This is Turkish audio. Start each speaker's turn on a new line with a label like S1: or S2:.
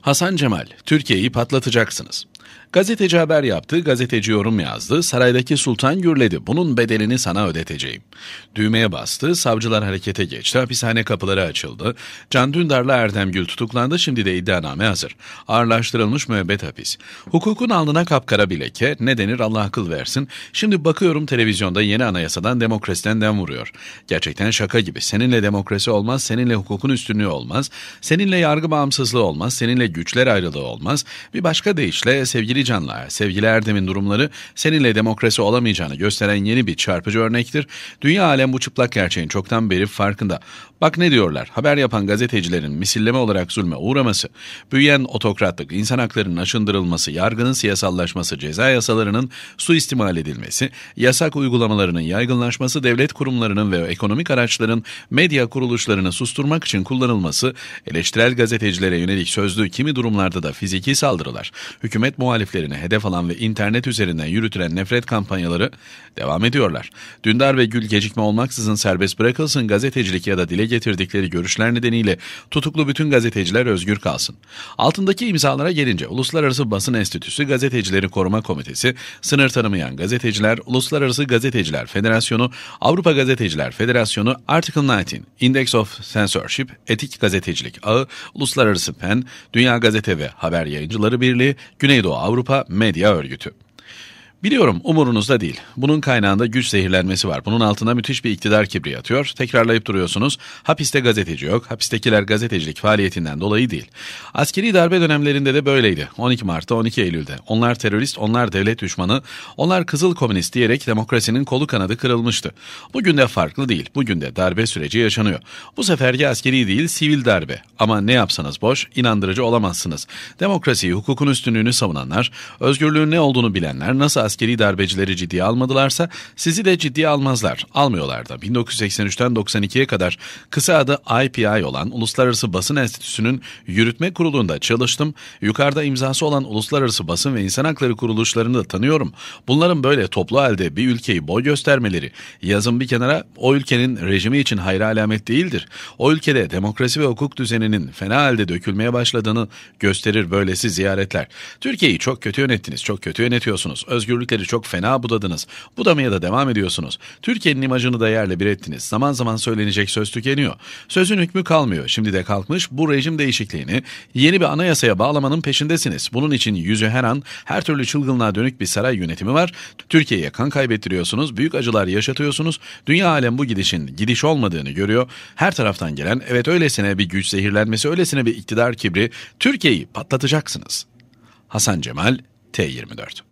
S1: Hasan Cemal, Türkiye'yi patlatacaksınız. Gazeteci haber yaptı, gazeteci yorum yazdı, saraydaki sultan gürledi, bunun bedelini sana ödeteceğim. Düğmeye bastı, savcılar harekete geçti, hapishane kapıları açıldı. Can Dündar'la Erdem Gül tutuklandı, şimdi de iddianame hazır. Ağırlaştırılmış müebbet hapis. Hukukun alnına kapkara bir leke, ne denir Allah akıl versin. Şimdi bakıyorum televizyonda yeni anayasadan demokrasiden dem vuruyor. Gerçekten şaka gibi, seninle demokrasi olmaz, seninle hukukun üstünlüğü olmaz, seninle yargı bağımsızlığı olmaz, seninle güçler ayrılığı olmaz. Bir başka deyişle sevgili canlar, sevgili Erdem'in durumları seninle demokrasi olamayacağını gösteren yeni bir çarpıcı örnektir. Dünya alem bu çıplak gerçeğin çoktan beri farkında. Bak ne diyorlar, haber yapan gazetecilerin misilleme olarak zulme uğraması, büyüyen otokratlık, insan haklarının aşındırılması, yargının siyasallaşması, ceza yasalarının suistimal edilmesi, yasak uygulamalarının yaygınlaşması, devlet kurumlarının ve ekonomik araçların medya kuruluşlarını susturmak için kullanılması, eleştirel gazetecilere yönelik sözlü kimi durumlarda da fiziki saldırılar, hükümet muhaliflerine hedef alan ve internet üzerinden yürütülen nefret kampanyaları devam ediyorlar. Dündar ve Gül gecikme olmaksızın serbest bırakılsın gazetecilik ya da dile getirdikleri görüşler nedeniyle tutuklu bütün gazeteciler özgür kalsın. Altındaki imzalara gelince Uluslararası Basın Enstitüsü Gazetecileri Koruma Komitesi, Sınır Tanımayan Gazeteciler, Uluslararası Gazeteciler Federasyonu, Avrupa Gazeteciler Federasyonu, Article 19, Index of Censorship, Etik Gazetecilik Ağı, Uluslararası PEN, Dünya Dünya Gazete ve Haber Yayıncıları Birliği, Güneydoğu Avrupa Medya Örgütü. Biliyorum umurunuzda değil. Bunun kaynağında güç zehirlenmesi var. Bunun altına müthiş bir iktidar kibri atıyor. Tekrarlayıp duruyorsunuz. Hapiste gazeteci yok. Hapistekiler gazetecilik faaliyetinden dolayı değil. Askeri darbe dönemlerinde de böyleydi. 12 Mart'ta 12 Eylül'de. Onlar terörist, onlar devlet düşmanı, onlar kızıl komünist diyerek demokrasinin kolu kanadı kırılmıştı. Bugün de farklı değil. Bugün de darbe süreci yaşanıyor. Bu seferki askeri değil, sivil darbe. Ama ne yapsanız boş, inandırıcı olamazsınız. Demokrasiyi, hukukun üstünlüğünü savunanlar, özgürlüğün ne olduğunu bilenler nasıl askeri darbecileri ciddiye almadılarsa sizi de ciddiye almazlar. Almıyorlar da. 1983'ten 92'ye kadar kısa adı IPI olan Uluslararası Basın Enstitüsü'nün yürütme kurulunda çalıştım. Yukarıda imzası olan Uluslararası Basın ve İnsan Hakları Kuruluşlarını da tanıyorum. Bunların böyle toplu halde bir ülkeyi boy göstermeleri yazın bir kenara o ülkenin rejimi için hayra alamet değildir. O ülkede demokrasi ve hukuk düzeninin fena halde dökülmeye başladığını gösterir böylesi ziyaretler. Türkiye'yi çok kötü yönettiniz, çok kötü yönetiyorsunuz. Özgür hoparlörlükleri çok fena budadınız. Budamaya da devam ediyorsunuz. Türkiye'nin imajını da yerle bir ettiniz. Zaman zaman söylenecek söz tükeniyor. Sözün hükmü kalmıyor. Şimdi de kalkmış bu rejim değişikliğini yeni bir anayasaya bağlamanın peşindesiniz. Bunun için yüzü her an her türlü çılgınlığa dönük bir saray yönetimi var. Türkiye'ye kan kaybettiriyorsunuz. Büyük acılar yaşatıyorsunuz. Dünya alem bu gidişin gidiş olmadığını görüyor. Her taraftan gelen evet öylesine bir güç zehirlenmesi, öylesine bir iktidar kibri Türkiye'yi patlatacaksınız. Hasan Cemal T24